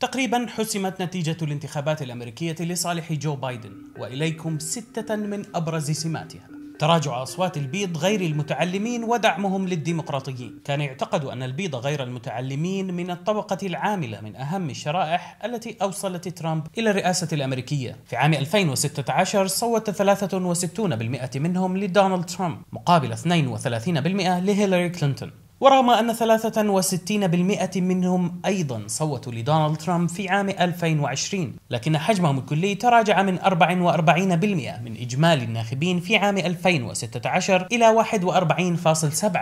تقريبا حسمت نتيجة الانتخابات الأمريكية لصالح جو بايدن وإليكم ستة من أبرز سماتها تراجع أصوات البيض غير المتعلمين ودعمهم للديمقراطيين كان يعتقد أن البيض غير المتعلمين من الطبقة العاملة من أهم الشرائح التي أوصلت ترامب إلى الرئاسة الأمريكية في عام 2016 صوت 63% منهم لدونالد ترامب مقابل 32% لهيلاري كلينتون ورغم أن 63% منهم أيضا صوتوا لدونالد ترامب في عام 2020 لكن حجمهم الكلي تراجع من 44% من إجمالي الناخبين في عام 2016 إلى 41.7%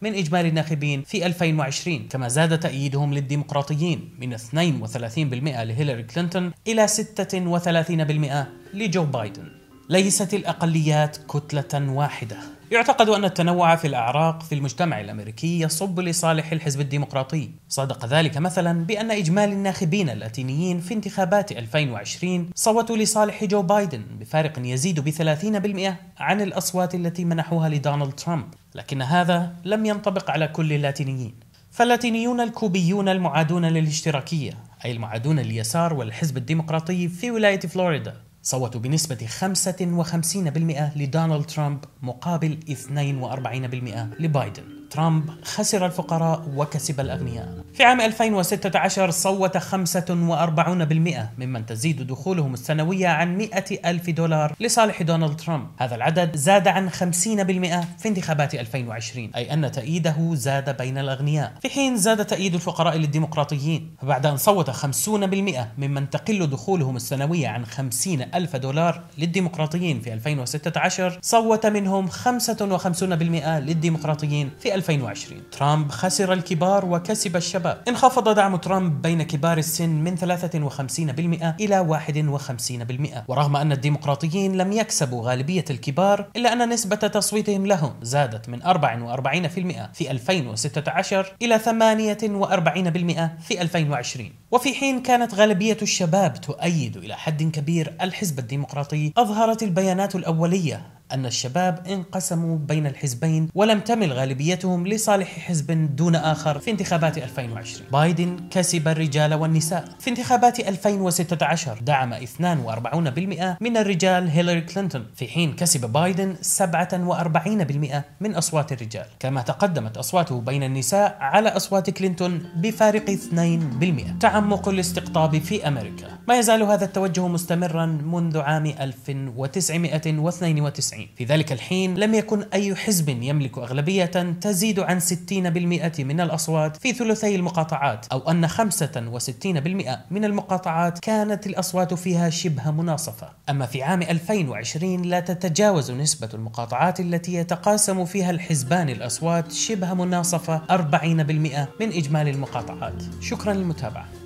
من إجمالي الناخبين في 2020 كما زاد تأييدهم للديمقراطيين من 32% لهيلاري كلينتون إلى 36% لجو بايدن ليست الأقليات كتلة واحدة يعتقد أن التنوع في الأعراق في المجتمع الأمريكي يصب لصالح الحزب الديمقراطي صادق ذلك مثلا بأن إجمالي الناخبين اللاتينيين في انتخابات 2020 صوتوا لصالح جو بايدن بفارق يزيد ب 30% عن الأصوات التي منحوها لدونالد ترامب لكن هذا لم ينطبق على كل اللاتينيين فاللاتينيون الكوبيون المعادون للاشتراكية أي المعادون لليسار والحزب الديمقراطي في ولاية فلوريدا صوتوا بنسبة 55% لدونالد ترامب مقابل 42% لبايدن ترامب خسر الفقراء وكسب الأغنياء في عام 2016 صوت 45% ممن تزيد دخولهم السنوية عن 100 ألف دولار لصالح دونالد ترامب هذا العدد زاد عن 50% في انتخابات 2020 أي أن تأييده زاد بين الأغنياء في حين زاد تأييد الفقراء للديمقراطيين فبعد أن صوت 50% ممن تقل دخولهم السنوية عن 50 ألف دولار للديمقراطيين في 2016 صوت منهم 55% للديمقراطيين في 2020 ترامب خسر الكبار وكسب الشباب انخفض دعم ترامب بين كبار السن من 53% إلى 51% ورغم أن الديمقراطيين لم يكسبوا غالبية الكبار إلا أن نسبة تصويتهم لهم زادت من 44% في 2016 إلى 48% في 2020 وفي حين كانت غالبية الشباب تؤيد إلى حد كبير الحزب الديمقراطي أظهرت البيانات الأولية أن الشباب انقسموا بين الحزبين ولم تمل غالبيتهم لصالح حزب دون آخر في انتخابات 2020 بايدن كسب الرجال والنساء في انتخابات 2016 دعم 42% من الرجال هيلاري كلينتون في حين كسب بايدن 47% من أصوات الرجال كما تقدمت أصواته بين النساء على أصوات كلينتون بفارق 2% تعمق الاستقطاب في أمريكا ما يزال هذا التوجه مستمرا منذ عام 1992 1990 في ذلك الحين لم يكن أي حزب يملك أغلبية تزيد عن 60% من الأصوات في ثلثي المقاطعات أو أن 65% من المقاطعات كانت الأصوات فيها شبه مناصفة أما في عام 2020 لا تتجاوز نسبة المقاطعات التي يتقاسم فيها الحزبان الأصوات شبه مناصفة 40% من إجمالي المقاطعات شكرا للمتابعة